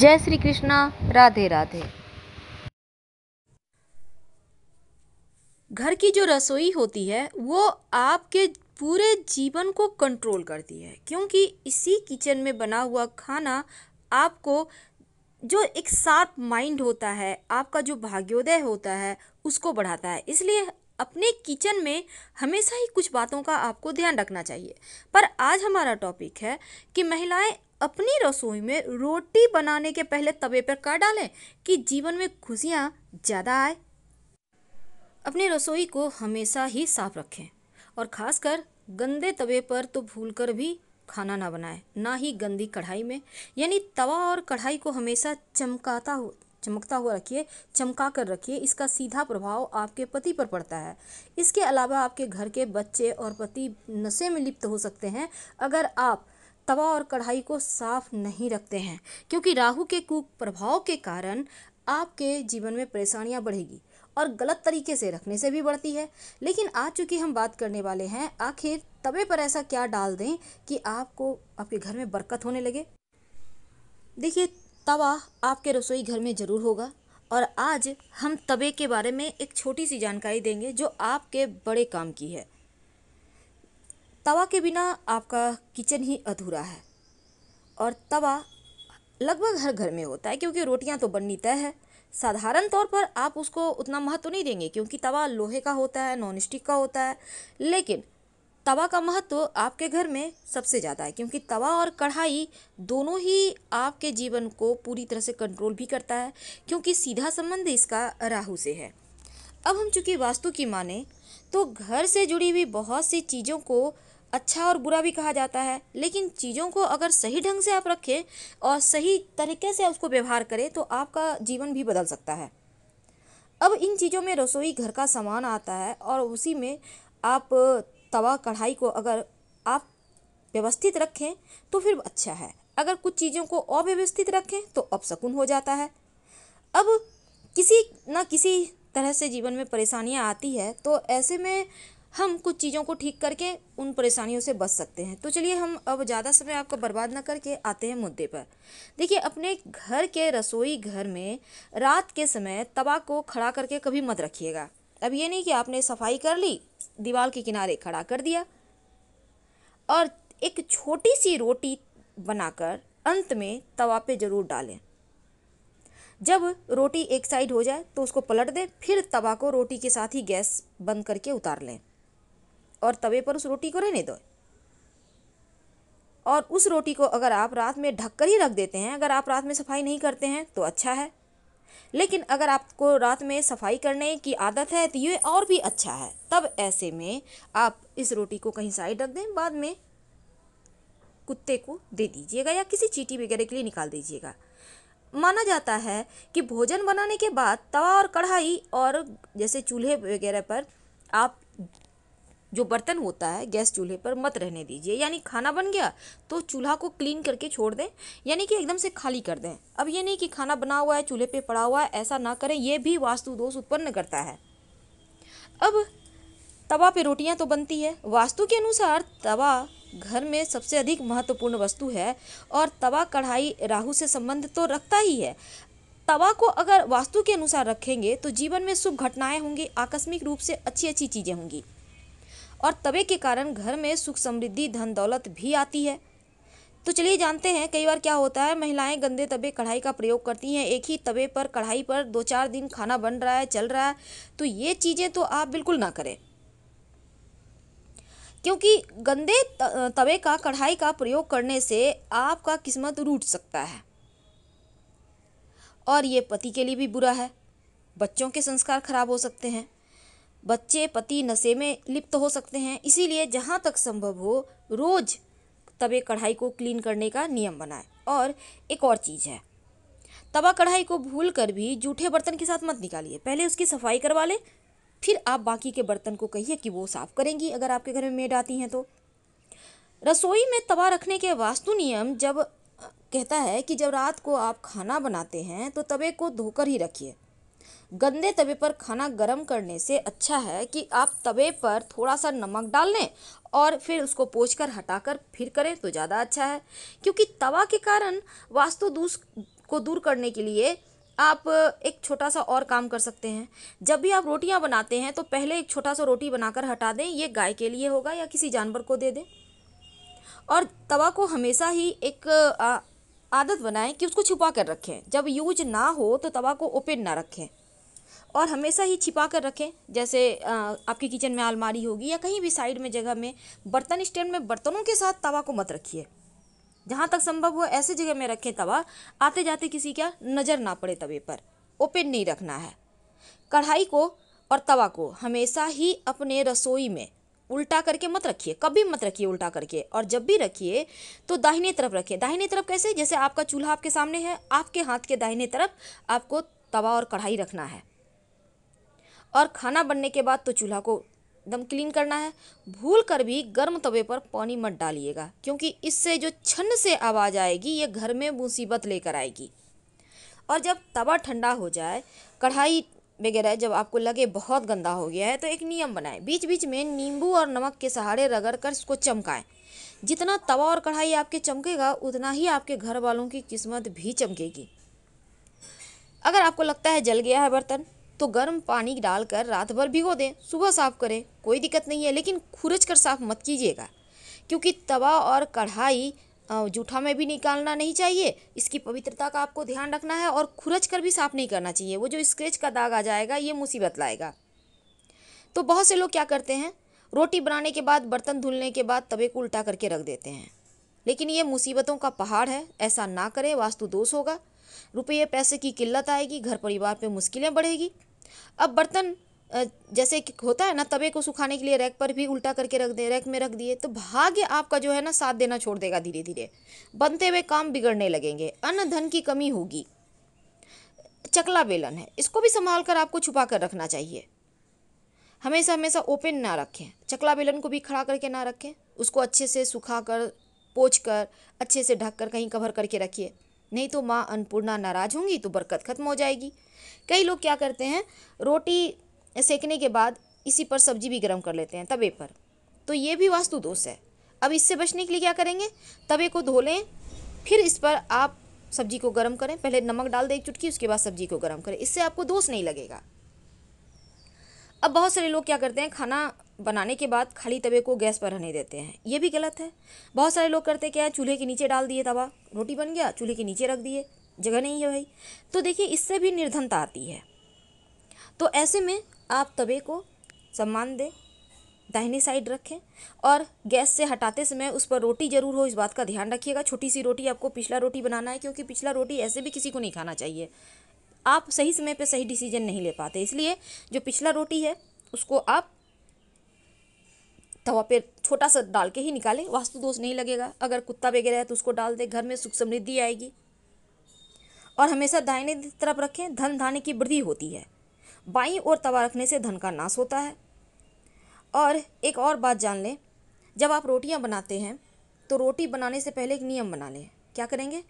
जय श्री कृष्णा राधे राधे घर की जो रसोई होती है वो आपके पूरे जीवन को कंट्रोल करती है क्योंकि इसी किचन में बना हुआ खाना आपको जो एक शार्प माइंड होता है आपका जो भाग्योदय होता है उसको बढ़ाता है इसलिए अपने किचन में हमेशा ही कुछ बातों का आपको ध्यान रखना चाहिए पर आज हमारा टॉपिक है कि महिलाएं अपनी रसोई में रोटी बनाने के पहले तवे पर कर डालें कि जीवन में खुशियाँ ज़्यादा आए अपनी रसोई को हमेशा ही साफ रखें और ख़ासकर गंदे तवे पर तो भूलकर भी खाना ना बनाएं ना ही गंदी कढ़ाई में यानी तवा और कढ़ाई को हमेशा चमकाता हो चमकता हुआ रखिए चमका कर रखिए इसका सीधा प्रभाव आपके पति पर पड़ता है इसके अलावा आपके घर के बच्चे और पति नशे में लिप्त हो सकते हैं अगर आप तवा और कढ़ाई को साफ नहीं रखते हैं क्योंकि राहु के कुक प्रभाव के कारण आपके जीवन में परेशानियां बढ़ेगी और गलत तरीके से रखने से भी बढ़ती है लेकिन आज चूंकि हम बात करने वाले हैं आखिर तवे पर ऐसा क्या डाल दें कि आपको आपके घर में बरकत होने लगे देखिए तवा आपके रसोई घर में ज़रूर होगा और आज हम तवे के बारे में एक छोटी सी जानकारी देंगे जो आपके बड़े काम की है तवा के बिना आपका किचन ही अधूरा है और तवा लगभग हर घर में होता है क्योंकि रोटियां तो बननी तय है साधारण तौर पर आप उसको उतना महत्व नहीं देंगे क्योंकि तवा लोहे का होता है नॉन स्टिक का होता है लेकिन तवा का महत्व आपके घर में सबसे ज़्यादा है क्योंकि तवा और कढ़ाई दोनों ही आपके जीवन को पूरी तरह से कंट्रोल भी करता है क्योंकि सीधा संबंध इसका राहु से है अब हम चूँकि वास्तु की माने तो घर से जुड़ी हुई बहुत सी चीज़ों को अच्छा और बुरा भी कहा जाता है लेकिन चीज़ों को अगर सही ढंग से आप रखें और सही तरीके से उसको व्यवहार करें तो आपका जीवन भी बदल सकता है अब इन चीज़ों में रसोई घर का सामान आता है और उसी में आप तवा कढ़ाई को अगर आप व्यवस्थित रखें तो फिर अच्छा है अगर कुछ चीज़ों को अव्यवस्थित रखें तो अपशकुन हो जाता है अब किसी न किसी तरह से जीवन में परेशानियाँ आती है तो ऐसे में हम कुछ चीज़ों को ठीक करके उन परेशानियों से बच सकते हैं तो चलिए हम अब ज़्यादा समय आपका बर्बाद ना करके आते हैं मुद्दे पर देखिए अपने घर के रसोई घर में रात के समय तवा को खड़ा करके कभी मत रखिएगा अब ये नहीं कि आपने सफाई कर ली दीवार के किनारे खड़ा कर दिया और एक छोटी सी रोटी बनाकर अंत में तवा पे ज़रूर डालें जब रोटी एक साइड हो जाए तो उसको पलट दें फिर तवा को रोटी के साथ ही गैस बंद करके उतार लें और तवे पर उस रोटी को रहने दो और उस रोटी को अगर आप रात में ढक कर ही रख देते हैं अगर आप रात में सफाई नहीं करते हैं तो अच्छा है लेकिन अगर आपको रात में सफाई करने की आदत है तो ये और भी अच्छा है तब ऐसे में आप इस रोटी को कहीं साइड रख दें बाद में कुत्ते को दे दीजिएगा या किसी चीटी वगैरह के लिए निकाल दीजिएगा माना जाता है कि भोजन बनाने के बाद तवा और कढ़ाई और जैसे चूल्हे वगैरह पर आप जो बर्तन होता है गैस चूल्हे पर मत रहने दीजिए यानी खाना बन गया तो चूल्हा को क्लीन करके छोड़ दें यानी कि एकदम से खाली कर दें अब ये नहीं कि खाना बना हुआ है चूल्हे पे पड़ा हुआ है ऐसा ना करें ये भी वास्तु दोष उत्पन्न करता है अब तवा पे रोटियां तो बनती है वास्तु के अनुसार तवा घर में सबसे अधिक महत्वपूर्ण वस्तु है और तवा कढ़ाई राहु से संबंध तो रखता ही है तवा को अगर वास्तु के अनुसार रखेंगे तो जीवन में शुभ घटनाएं होंगी आकस्मिक रूप से अच्छी अच्छी चीज़ें होंगी और तवे के कारण घर में सुख समृद्धि धन दौलत भी आती है तो चलिए जानते हैं कई बार क्या होता है महिलाएं गंदे तवे कढ़ाई का प्रयोग करती हैं एक ही तवे पर कढ़ाई पर दो चार दिन खाना बन रहा है चल रहा है तो ये चीज़ें तो आप बिल्कुल ना करें क्योंकि गंदे तवे का कढ़ाई का प्रयोग करने से आपका किस्मत रूट सकता है और ये पति के लिए भी बुरा है बच्चों के संस्कार खराब हो सकते हैं बच्चे पति नशे में लिप्त हो सकते हैं इसीलिए जहाँ तक संभव हो रोज़ तवे कढ़ाई को क्लीन करने का नियम बनाएं और एक और चीज़ है तवा कढ़ाई को भूल कर भी जूठे बर्तन के साथ मत निकालिए पहले उसकी सफाई करवा लें फिर आप बाकी के बर्तन को कहिए कि वो साफ़ करेंगी अगर आपके घर में मेड आती हैं तो रसोई में तवा रखने के वास्तु नियम जब कहता है कि जब रात को आप खाना बनाते हैं तो तवे को धोकर ही रखिए गंदे तवे पर खाना गर्म करने से अच्छा है कि आप तवे पर थोड़ा सा नमक डाल लें और फिर उसको पोछ कर हटा कर फिर करें तो ज़्यादा अच्छा है क्योंकि तवा के कारण वास्तु दूस को दूर करने के लिए आप एक छोटा सा और काम कर सकते हैं जब भी आप रोटियां बनाते हैं तो पहले एक छोटा सा रोटी बनाकर हटा दें ये गाय के लिए होगा या किसी जानवर को दे दें और तवा को हमेशा ही एक आदत बनाएं कि उसको छुपा कर रखें जब यूज ना हो तो तवा को ओपन ना रखें और हमेशा ही छिपा कर रखें जैसे आपके किचन में अलमारी होगी या कहीं भी साइड में जगह में बर्तन स्टैंड में बर्तनों के साथ तवा को मत रखिए जहाँ तक संभव हो ऐसे जगह में रखें तवा आते जाते किसी का नज़र ना पड़े तवे पर ओपन नहीं रखना है कढ़ाई को और तवा को हमेशा ही अपने रसोई में उल्टा करके मत रखिए कभी मत रखिए उल्टा करके और जब भी रखिए तो दाहिने तरफ रखिए दाहिने तरफ कैसे जैसे आपका चूल्हा आपके सामने है आपके हाथ के दाहिने तरफ आपको तवा और कढ़ाई रखना है और खाना बनने के बाद तो चूल्हा को एकदम क्लीन करना है भूल कर भी गर्म तवे पर पानी मत डालिएगा क्योंकि इससे जो छन्न से आवाज़ आएगी ये घर में मुसीबत लेकर आएगी और जब तवा ठंडा हो जाए कढ़ाई वगैरह जब आपको लगे बहुत गंदा हो गया है तो एक नियम बनाएं बीच बीच में नींबू और नमक के सहारे रगड़ कर इसको चमकाएं जितना तवा और कढ़ाई आपके चमकेगा उतना ही आपके घर वालों की किस्मत भी चमकेगी अगर आपको लगता है जल गया है बर्तन तो गर्म पानी डालकर रात भर भिगो दें सुबह साफ़ करें कोई दिक्कत नहीं है लेकिन खुरच कर साफ़ मत कीजिएगा क्योंकि तवा और कढ़ाई जूठा में भी निकालना नहीं चाहिए इसकी पवित्रता का आपको ध्यान रखना है और खुरच कर भी साफ़ नहीं करना चाहिए वो जो स्क्रेच का दाग आ जाएगा ये मुसीबत लाएगा तो बहुत से लोग क्या करते हैं रोटी बनाने के बाद बर्तन धुलने के बाद तवे को उल्टा करके रख देते हैं लेकिन ये मुसीबतों का पहाड़ है ऐसा ना करें वास्तु दोष होगा रुपये पैसे की किल्लत आएगी घर परिवार पे मुश्किलें बढ़ेगी अब बर्तन जैसे होता है ना तवे को सुखाने के लिए रैक पर भी उल्टा करके रख दे रैक में रख दिए तो भाग्य आपका जो है ना साथ देना छोड़ देगा धीरे धीरे बनते हुए काम बिगड़ने लगेंगे अन्न धन की कमी होगी चकला बेलन है इसको भी संभाल कर आपको छुपा कर रखना चाहिए हमेशा हमेशा ओपन ना रखें चकला बेलन को भी खड़ा करके ना रखें उसको अच्छे से सुखा कर पोछ कर अच्छे से ढक कर कहीं कवर करके रखिए नहीं तो माँ अन्नपूर्णा नाराज होंगी तो बरकत खत्म हो जाएगी कई लोग क्या करते हैं रोटी सेकने के बाद इसी पर सब्जी भी गर्म कर लेते हैं तवे पर तो ये भी वास्तु दोष है अब इससे बचने के लिए क्या करेंगे तवे को धो लें फिर इस पर आप सब्जी को गर्म करें पहले नमक डाल दें एक चुटकी उसके बाद सब्जी को गर्म करें इससे आपको दोष नहीं लगेगा अब बहुत सारे लोग क्या करते हैं खाना बनाने के बाद खाली तवे को गैस पर रहने देते हैं ये भी गलत है बहुत सारे लोग करते क्या है चूल्हे के नीचे डाल दिए तवा रोटी बन गया चूल्हे के नीचे रख दिए जगह नहीं है भाई तो देखिए इससे भी निर्धनता आती है तो ऐसे में आप तवे को सम्मान दें दाहिनी साइड रखें और गैस से हटाते समय उस पर रोटी ज़रूर हो इस बात का ध्यान रखिएगा छोटी सी रोटी आपको पिछला रोटी बनाना है क्योंकि पिछला रोटी ऐसे भी किसी को नहीं खाना चाहिए आप सही समय पर सही डिसीजन नहीं ले पाते इसलिए जो पिछला रोटी है उसको आप तवा पे छोटा सा डाल के ही निकालें वास्तु दोष नहीं लगेगा अगर कुत्ता वगैरह है तो उसको डाल दें घर में सुख समृद्धि आएगी और हमेशा दाहिने तरफ रखें धन धान्य की वृद्धि होती है बाई ओर तवा रखने से धन का नाश होता है और एक और बात जान लें जब आप रोटियां बनाते हैं तो रोटी बनाने से पहले एक नियम बना लें क्या करेंगे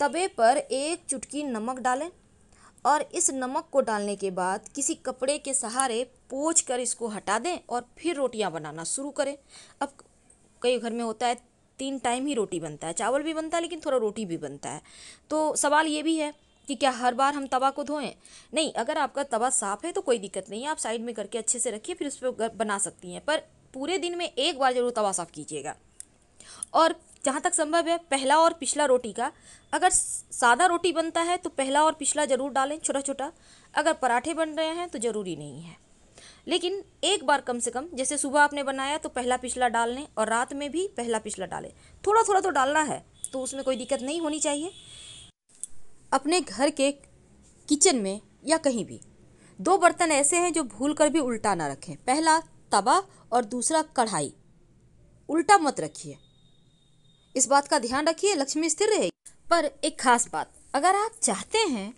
तवे पर एक चुटकी नमक डालें और इस नमक को डालने के बाद किसी कपड़े के सहारे पोछ कर इसको हटा दें और फिर रोटियां बनाना शुरू करें अब कई घर में होता है तीन टाइम ही रोटी बनता है चावल भी बनता है लेकिन थोड़ा रोटी भी बनता है तो सवाल ये भी है कि क्या हर बार हम तवा को धोएं नहीं अगर आपका तवा साफ़ है तो कोई दिक्कत नहीं है आप साइड में करके अच्छे से रखिए फिर उस पर बना सकती हैं पर पूरे दिन में एक बार ज़रूर तवा साफ़ कीजिएगा और जहाँ तक संभव है पहला और पिछला रोटी का अगर सादा रोटी बनता है तो पहला और पिछला ज़रूर डालें छोटा छोटा अगर पराठे बन रहे हैं तो ज़रूरी नहीं है लेकिन एक बार कम से कम जैसे सुबह आपने बनाया तो पहला पिछला डाल लें और रात में भी पहला पिछला डालें थोड़ा थोड़ा तो डालना है तो उसमें कोई दिक्कत नहीं होनी चाहिए अपने घर के किचन में या कहीं भी दो बर्तन ऐसे हैं जो भूल कर भी उल्टा ना रखें पहला तवा और दूसरा कढ़ाई उल्टा मत रखिए इस बात का ध्यान रखिए लक्ष्मी स्थिर रहेगी पर एक खास बात अगर आप चाहते हैं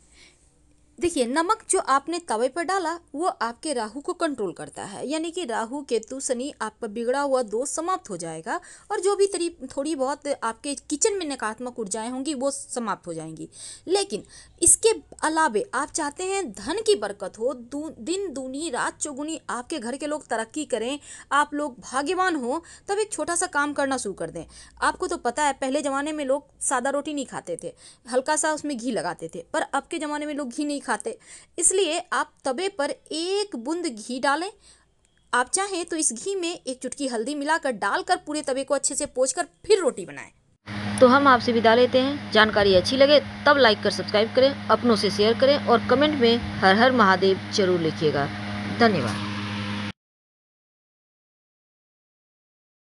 देखिए नमक जो आपने तवे पर डाला वो आपके राहु को कंट्रोल करता है यानी कि राहु केतु शनि आपका बिगड़ा हुआ दोष समाप्त हो जाएगा और जो भी तरी थोड़ी बहुत आपके किचन में नकारात्मक ऊर्जाएं होंगी वो समाप्त हो जाएंगी लेकिन इसके अलावे आप चाहते हैं धन की बरकत हो दू, दिन दूनी रात चौगुनी आपके घर के लोग तरक्की करें आप लोग भाग्यवान हो तब एक छोटा सा काम करना शुरू कर दें आपको तो पता है पहले ज़माने में लोग सादा रोटी नहीं खाते थे हल्का सा उसमें घी लगाते थे पर अब के ज़माने में लोग घी नहीं खाते खाते इसलिए आप तवे पर एक बूंद घी डालें आप चाहें तो इस घी में एक चुटकी हल्दी मिलाकर डालकर पूरे तवे को अच्छे से पोछ कर फिर रोटी बनाएं तो हम आपसे विदा लेते हैं जानकारी अच्छी लगे तब लाइक कर सब्सक्राइब करें अपनों से शेयर करें और कमेंट में हर हर महादेव जरूर लिखिएगा धन्यवाद